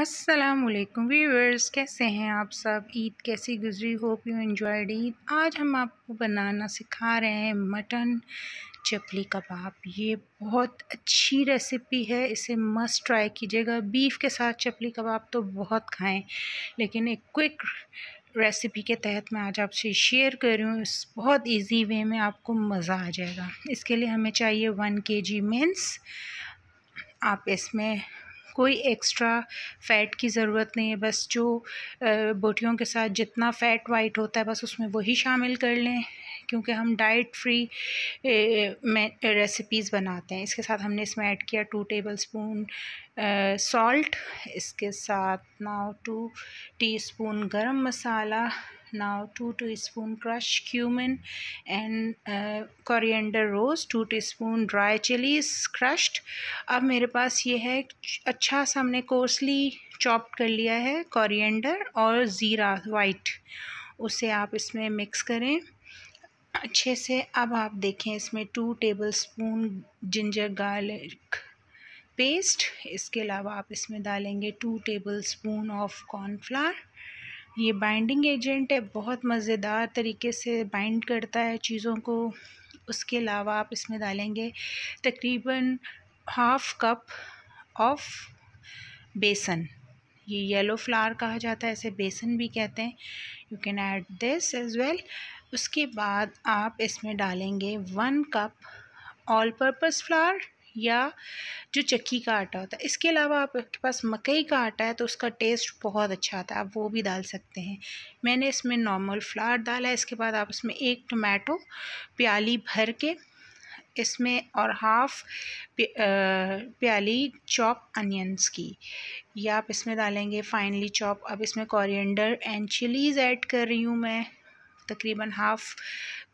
Aslam viewers कैसे हैं आप सब ईद कैसी गुजरी होप यू इन्जॉयड ईद आज हम आपको बनाना सिखा रहे हैं मटन चपली कबाब ये बहुत अच्छी रेसिपी है इसे मस्ट ट्राई कीजिएगा बीफ के साथ चपली कबाब तो बहुत खाएं लेकिन एक क्विक रेसिपी के तहत मैं आज आपसे शेयर कर रही हूँ इस बहुत इजी वे में आपको मज़ा आ जाएगा इसके लिए हमें चाहिए वन के जी आप इसमें कोई एक्स्ट्रा फ़ैट की ज़रूरत नहीं है बस जो बोटियों के साथ जितना फ़ैट वाइट होता है बस उसमें वही शामिल कर लें क्योंकि हम डाइट फ्री रेसिपीज़ बनाते हैं इसके साथ हमने इसमें ऐड किया टू टेबल स्पून सॉल्ट इसके साथ नाउ टू टीस्पून गरम मसाला now 2 teaspoon crushed cumin and uh, coriander rose 2 teaspoon dry chilies crushed अब मेरे पास ये है अच्छा सा हमने कोर्सली चॉप्ड कर लिया है कोरिएंडर और ज़ीरा वाइट उसे आप इसमें मिक्स करें अच्छे से अब आप देखें इसमें two tablespoon ginger garlic paste इसके अलावा आप इसमें डालेंगे two tablespoon of cornflour ये बाइंडिंग एजेंट है बहुत मज़ेदार तरीके से बाइंड करता है चीज़ों को उसके अलावा आप इसमें डालेंगे तकरीबन हाफ़ कप ऑफ बेसन ये येलो फ्लावर कहा जाता है इसे बेसन भी कहते हैं you can add this as well उसके बाद आप इसमें डालेंगे one cup all purpose flour या जो चक्की का आटा होता है इसके अलावा आपके पास मकई का आटा है तो उसका टेस्ट बहुत अच्छा आता है आप वो भी डाल सकते हैं मैंने इसमें नॉर्मल फ्लावर डाला है इसके बाद आप इसमें एक टमाटो प्याली भर के इसमें और हाफ प्याली चॉप अनियंस की या आप इसमें डालेंगे फाइनली चॉप अब इसमें कॉरियंडर एंड चिलीज़ ऐड कर रही हूँ मैं तकरीबन हाफ़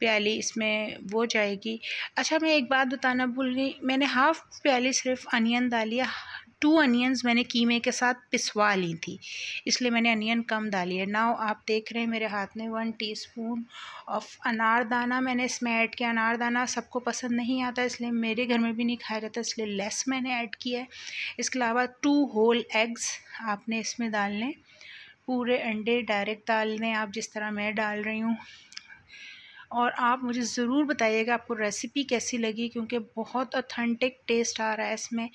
प्याली इसमें वो जाएगी अच्छा मैं एक बात बताना भूल गई मैंने हाफ़ प्याली सिर्फ अनियन डाली टू अनियंस मैंने कीमे के साथ पिसवा ली थी इसलिए मैंने अनियन कम डाली है नाउ आप देख रहे हैं मेरे हाथ में वन टीस्पून ऑफ अनारदाना मैंने इसमें ऐड किया अनारदाना सबको पसंद नहीं आता इसलिए मेरे घर में भी नहीं खाया जाता इसलिए लेस मैंने ऐड किया है इसके अलावा टू होल एग्स आपने इसमें डालने पूरे अंडे डायरेक्ट डाल दें आप जिस तरह मैं डाल रही हूँ और आप मुझे ज़रूर बताइएगा आपको रेसिपी कैसी लगी क्योंकि बहुत ऑथेंटिक टेस्ट आ रहा है इसमें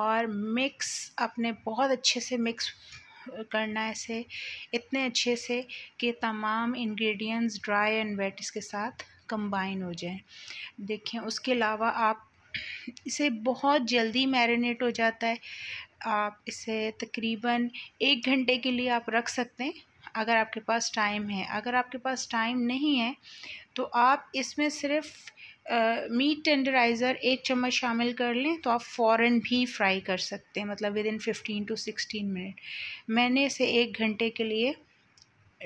और मिक्स आपने बहुत अच्छे से मिक्स करना है इसे इतने अच्छे से कि तमाम इंग्रेडिएंट्स ड्राई एंड वेट इसके साथ कंबाइन हो जाए देखें उसके अलावा आप इसे बहुत जल्दी मैरिनेट हो जाता है आप इसे तकरीबन एक घंटे के लिए आप रख सकते हैं अगर आपके पास टाइम है अगर आपके पास टाइम नहीं है तो आप इसमें सिर्फ मीट टेंडराइज़र एक चम्मच शामिल कर लें तो आप फ़ौर भी फ्राई कर सकते हैं मतलब within fifteen to sixteen minute मैंने इसे एक घंटे के लिए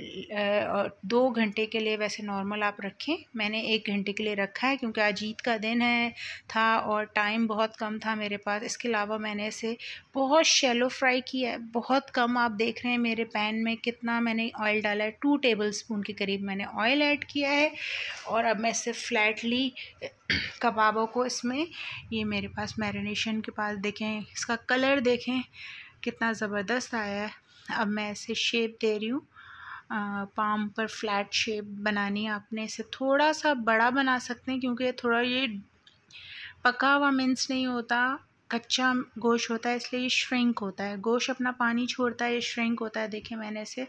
दो घंटे के लिए वैसे नॉर्मल आप रखें मैंने एक घंटे के लिए रखा है क्योंकि आज ईद का दिन है था और टाइम बहुत कम था मेरे पास इसके अलावा मैंने इसे बहुत शैलो फ्राई किया है बहुत कम आप देख रहे हैं मेरे पैन में कितना मैंने ऑयल डाला है टू टेबल स्पून के करीब मैंने ऑयल ऐड किया है और अब मैं इसे फ्लैटली कबाबों को इसमें ये मेरे पास मैरिनेशन के पास देखें इसका कलर देखें कितना ज़बरदस्त आया है अब मैं इसे शेप दे रही हूँ पाम पर फ्लैट शेप बनानी है आपने इसे थोड़ा सा बड़ा बना सकते हैं क्योंकि थोड़ा ये पका हुआ मिन्स नहीं होता कच्चा गोश होता है इसलिए ये श्रिंक होता है गोश अपना पानी छोड़ता है ये श्रिंक होता है देखिए मैंने इसे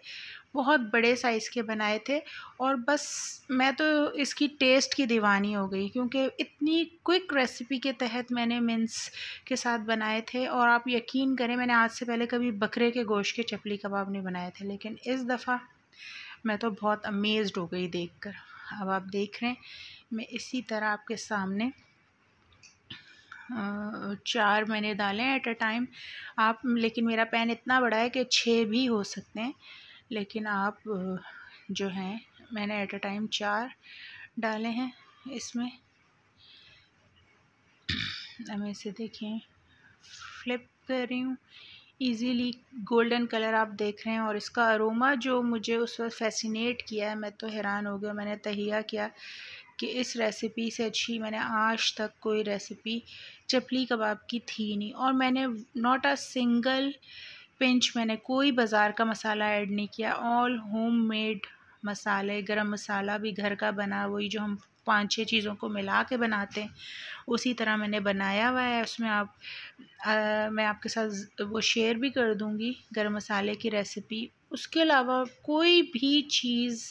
बहुत बड़े साइज़ के बनाए थे और बस मैं तो इसकी टेस्ट की दीवानी हो गई क्योंकि इतनी क्विक रेसिपी के तहत मैंने मिन्स के साथ बनाए थे और आप यकीन करें मैंने आज से पहले कभी बकरे के गोश के चपली कबाब नहीं बनाए थे लेकिन इस दफ़ा मैं तो बहुत अमेज़ हो गई देखकर अब आप देख रहे हैं मैं इसी तरह आपके सामने चार मैंने डाले हैं एट अ टाइम आप लेकिन मेरा पेन इतना बड़ा है कि छः भी हो सकते हैं लेकिन आप जो हैं मैंने एट अ टाइम चार डाले हैं इसमें अब इसे देखें फ्लिप कर रही हूँ ईज़िली गोल्डन कलर आप देख रहे हैं और इसका अरोमा जो मुझे उस वक्त फैसिनेट किया है मैं तो हैरान हो गया मैंने तहिया किया कि इस रेसिपी से अच्छी मैंने आज तक कोई रेसिपी चपली कबाब की थी नहीं और मैंने नॉट अ सिंगल पिंच मैंने कोई बाज़ार का मसाला ऐड नहीं किया ऑल होम मेड मसाले गरम मसाला भी घर का बना वही जो हम पांच छह चीज़ों को मिला के बनाते हैं उसी तरह मैंने बनाया हुआ है उसमें आप आ, मैं आपके साथ वो शेयर भी कर दूँगी गर्म मसाले की रेसिपी उसके अलावा कोई भी चीज़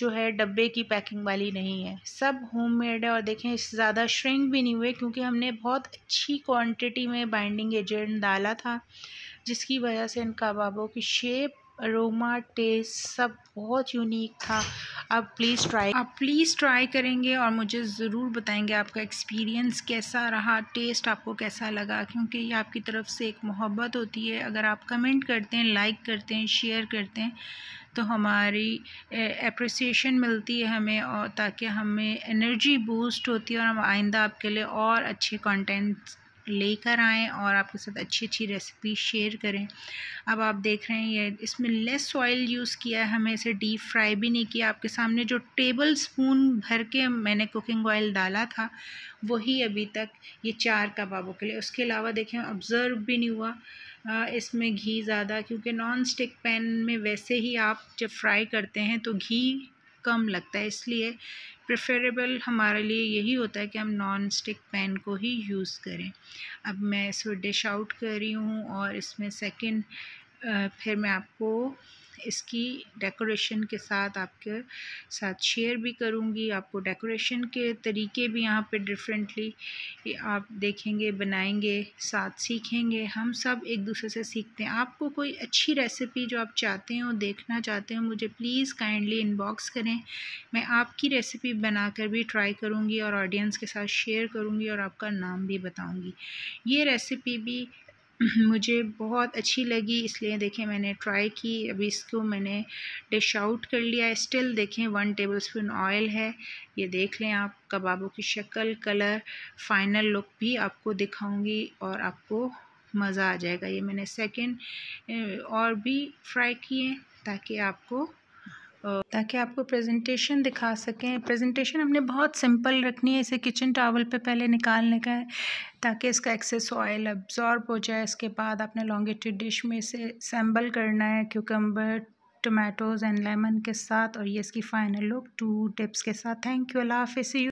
जो है डब्बे की पैकिंग वाली नहीं है सब होममेड है और देखें ज़्यादा श्रिंक भी नहीं हुए क्योंकि हमने बहुत अच्छी क्वांटिटी में बाइंडिंग एजेंट डाला था जिसकी वजह से इन कबाबों की शेप अरोमा टेस्ट सब बहुत यूनिक था आप प्लीज़ ट्राई आप प्लीज़ ट्राई करेंगे और मुझे ज़रूर बताएंगे आपका एक्सपीरियंस कैसा रहा टेस्ट आपको कैसा लगा क्योंकि ये आपकी तरफ से एक मोहब्बत होती है अगर आप कमेंट करते हैं लाइक करते हैं शेयर करते हैं तो हमारी अप्रिसिएशन मिलती है हमें और ताकि हमें एनर्जी बूस्ट होती है और हम आइंदा आपके लिए और अच्छे कंटेंट्स लेकर आएँ और आपके साथ अच्छी अच्छी रेसिपी शेयर करें अब आप देख रहे हैं ये इसमें लेस ऑयल यूज़ किया है हमें इसे डीप फ्राई भी नहीं किया आपके सामने जो टेबल स्पून भर के मैंने कुकिंग ऑयल डाला था वही अभी तक ये चार कबाबों के लिए उसके अलावा देखें ऑब्ज़र्व भी नहीं हुआ इसमें घी ज़्यादा क्योंकि नॉन स्टिक पैन में वैसे ही आप जब फ्राई करते हैं तो घी कम लगता है इसलिए प्रेफरेबल हमारे लिए यही होता है कि हम नॉन स्टिक पैन को ही यूज़ करें अब मैं इसको डिश आउट कर रही हूँ और इसमें सेकंड फिर मैं आपको इसकी डेकोरेशन के साथ आपके साथ शेयर भी करूँगी आपको डेकोरेशन के तरीके भी यहाँ पे डिफरेंटली आप देखेंगे बनाएंगे साथ सीखेंगे हम सब एक दूसरे से सीखते हैं आपको कोई अच्छी रेसिपी जो आप चाहते हो देखना चाहते हो मुझे प्लीज़ काइंडली इनबॉक्स करें मैं आपकी रेसिपी बनाकर भी ट्राई करूँगी और ऑडियंस के साथ शेयर करूँगी और आपका नाम भी बताऊँगी ये रेसिपी भी हम्म, मुझे बहुत अच्छी लगी इसलिए देखें मैंने ट्राई की अभी इसको मैंने डिश आउट कर लिया स्टिल देखें वन टेबल स्पून ऑयल है ये देख लें आप कबाबों की शक्ल कलर फाइनल लुक भी आपको दिखाऊंगी और आपको मज़ा आ जाएगा ये मैंने सेकंड और भी फ्राई किए ताकि आपको ताकि आपको प्रेजेंटेशन दिखा सकें प्रेजेंटेशन हमने बहुत सिंपल रखनी है इसे किचन टावल पे पहले निकालने का है ताकि इसका एक्सेस ऑयल अब्जॉर्ब हो जाए इसके बाद आपने लॉन्गेटेड डिश में इसे सैम्बल करना है क्यूकम्बर टोमेटोज़ एंड लेमन के साथ और ये इसकी फ़ाइनल लुक टू टिप्स के साथ थैंक यू अल्लाह हाफि